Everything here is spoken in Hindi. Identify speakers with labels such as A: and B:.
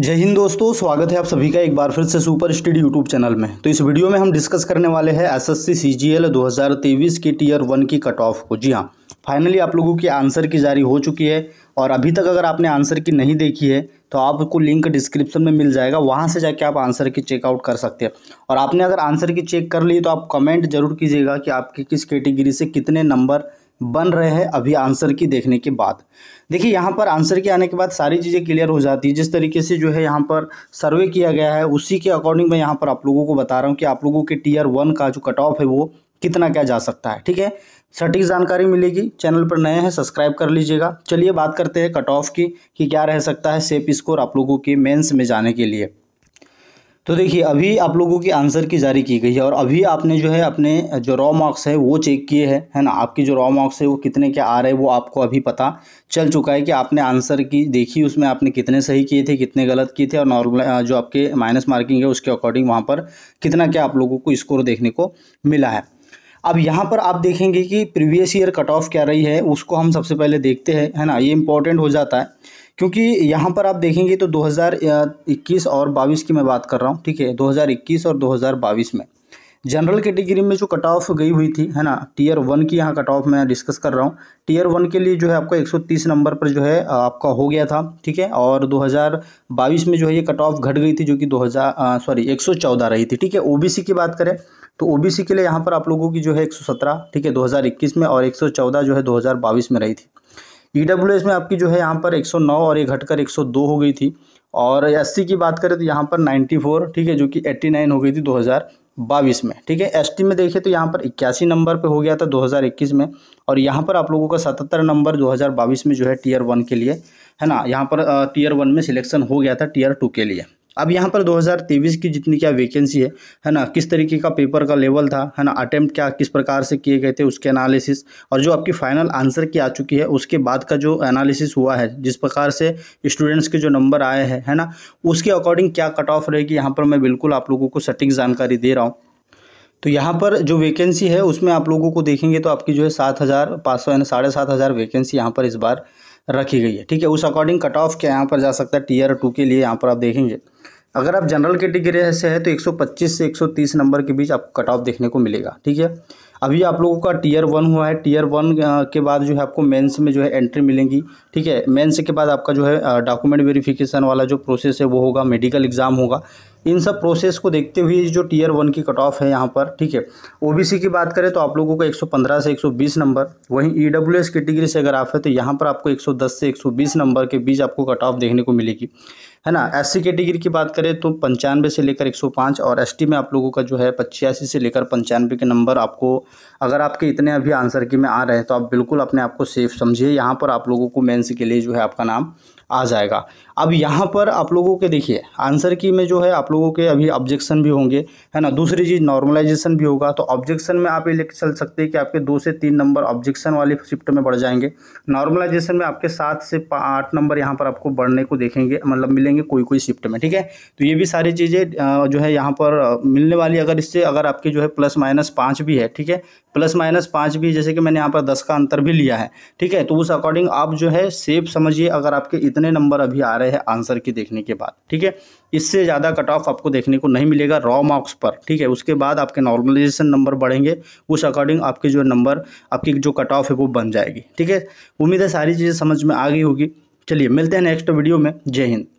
A: जय हिंद दोस्तों स्वागत है आप सभी का एक बार फिर से सुपर स्टडी यूट्यूब चैनल में तो इस वीडियो में हम डिस्कस करने वाले हैं एसएससी सीजीएल 2023 के टीयर वन की कट ऑफ को जी हाँ फाइनली आप लोगों की आंसर की जारी हो चुकी है और अभी तक अगर आपने आंसर की नहीं देखी है तो आपको लिंक डिस्क्रिप्शन में मिल जाएगा वहाँ से जाके आप आंसर की चेकआउट कर सकते हैं और आपने अगर आंसर की चेक कर ली तो आप कमेंट जरूर कीजिएगा कि आपकी किस कैटेगरी से कितने नंबर बन रहे हैं अभी आंसर की देखने के बाद देखिए यहाँ पर आंसर के आने के बाद सारी चीज़ें क्लियर हो जाती है जिस तरीके से जो है यहाँ पर सर्वे किया गया है उसी के अकॉर्डिंग मैं यहाँ पर आप लोगों को बता रहा हूँ कि आप लोगों के टीयर वन का जो कट ऑफ है वो कितना क्या जा सकता है ठीक है सटीक जानकारी मिलेगी चैनल पर नए हैं सब्सक्राइब कर लीजिएगा चलिए बात करते हैं कट ऑफ की कि क्या रह सकता है सेफ स्कोर आप लोगों के मेन्स में जाने के लिए तो देखिए अभी आप लोगों की आंसर की जारी की गई है और अभी आपने जो है अपने जो रॉ मार्क्स है वो चेक किए हैं है ना आपकी जो रॉ मार्क्स है वो कितने क्या आ रहे हैं वो आपको अभी पता चल चुका है कि आपने आंसर की देखी उसमें आपने कितने सही किए थे कितने गलत किए थे और नॉर्मल जो आपके माइनस मार्किंग है उसके अकॉर्डिंग वहाँ पर कितना क्या आप लोगों को स्कोर देखने को मिला है अब यहाँ पर आप देखेंगे कि प्रीवियस ईयर कट ऑफ क्या रही है उसको हम सबसे पहले देखते हैं है ना ये इंपॉर्टेंट हो जाता है क्योंकि यहाँ पर आप देखेंगे तो 2021 और 22 की मैं बात कर रहा हूँ ठीक है 2021 और 2022 में जनरल कैटेगरी में जो कट ऑफ गई हुई थी है ना टीयर वन की यहाँ कट ऑफ मैं डिस्कस कर रहा हूँ टीयर वन के लिए जो है आपका 130 नंबर पर जो है आपका हो गया था ठीक है और 2022 में जो है ये कट ऑफ घट गई थी जो कि 2000 सॉरी 114 रही थी ठीक है ओबीसी की बात करें तो ओबीसी के लिए यहाँ पर आप लोगों की जो है 117 ठीक है 2021 में और 114 जो है 2022 में रही थी ई में आपकी जो है यहाँ पर 109 और ये घटकर 102 हो गई थी और एस की बात करें तो यहाँ पर 94 ठीक है जो कि 89 हो गई थी 2022 में ठीक है एस में देखिए तो यहाँ पर इक्यासी नंबर पे हो गया था 2021 में और यहाँ पर आप लोगों का 77 नंबर 2022 में जो है टीयर वन के लिए है ना यहाँ पर टीयर वन में सिलेक्शन हो गया था टीयर टू के लिए अब यहाँ पर 2023 की जितनी क्या वैकेंसी है है ना किस तरीके का पेपर का लेवल था है ना अटैम्प्ट क्या किस प्रकार से किए गए थे उसके एनालिसिस और जो आपकी फाइनल आंसर की आ चुकी है उसके बाद का जो एनालिसिस हुआ है जिस प्रकार से स्टूडेंट्स के जो नंबर आए हैं है ना उसके अकॉर्डिंग क्या कट ऑफ रहेगी यहाँ पर मैं बिल्कुल आप लोगों को सटीक जानकारी दे रहा हूँ तो यहाँ पर जो वैकेंसी है उसमें आप लोगों को देखेंगे तो आपकी जो है सात हज़ार पाँच सौ यानी साढ़े सात हज़ार वैकेंसी यहाँ पर इस बार रखी गई है ठीक है उस अकॉर्डिंग कट ऑफ क्या यहाँ पर जा सकता है टीयर टू के लिए यहाँ पर आप देखेंगे अगर आप जनरल कैटेगरी से है तो 125 से 130 नंबर के बीच आपको कट ऑफ देखने को मिलेगा ठीक है अभी आप लोगों का टीयर वन हुआ है टीयर वन के बाद जो है आपको मेंस में जो है एंट्री मिलेंगी ठीक है मेंस के बाद आपका जो है डॉक्यूमेंट वेरिफिकेशन वाला जो प्रोसेस है वो होगा मेडिकल एग्ज़ाम होगा इन सब प्रोसेस को देखते हुए जो टीयर वन की कट ऑफ है यहाँ पर ठीक है ओबीसी की बात करें तो आप लोगों को 115 से 120 नंबर वहीं ई e कैटेगरी से अगर आप है तो यहाँ पर आपको 110 से 120 नंबर के बीच आपको कट ऑफ देखने को मिलेगी है ना सी कैटेगरी की बात करें तो पंचानवे से लेकर 105 और एसटी में आप लोगों का जो है पचासी से लेकर पंचानवे के नंबर आपको अगर आपके इतने अभी आंसर की में आ रहे हैं तो आप बिल्कुल अपने आप को सेफ समझिए यहाँ पर आप लोगों को मेंस के लिए जो है आपका नाम आ जाएगा अब यहाँ पर आप लोगों के देखिए आंसर की में जो है आप लोगों के अभी ऑब्जेक्शन भी होंगे है ना दूसरी चीज़ नॉर्मलाइजेशन भी होगा तो ऑब्जेक्शन में आप ये लेकर चल सकते हैं कि आपके दो से तीन नंबर ऑब्जेक्शन वाले शिफ्ट में बढ़ जाएंगे नॉर्मलाइजेशन में आपके सात से आठ नंबर यहाँ पर आपको बढ़ने को देखेंगे मतलब मिलेंगे करेंगे कोई कोई शिफ्ट में ठीक है तो ये भी सारी चीज़ें जो है यहाँ पर मिलने वाली अगर इससे अगर आपकी जो है प्लस माइनस पाँच भी है ठीक है प्लस माइनस पाँच भी जैसे कि मैंने यहाँ पर दस का अंतर भी लिया है ठीक है तो उस अकॉर्डिंग आप जो है सेफ समझिए अगर आपके इतने नंबर अभी आ रहे हैं आंसर की देखने के बाद ठीक है इससे ज़्यादा कट ऑफ आपको देखने को नहीं मिलेगा रॉ मार्क्स पर ठीक है उसके बाद आपके नॉर्मलाइजेशन नंबर बढ़ेंगे उस अकॉर्डिंग आपके जो नंबर आपकी जो कट ऑफ है वो बन जाएगी ठीक है उम्मीद है सारी चीज़ें समझ में आ गई होगी चलिए मिलते हैं नेक्स्ट वीडियो में जय हिंद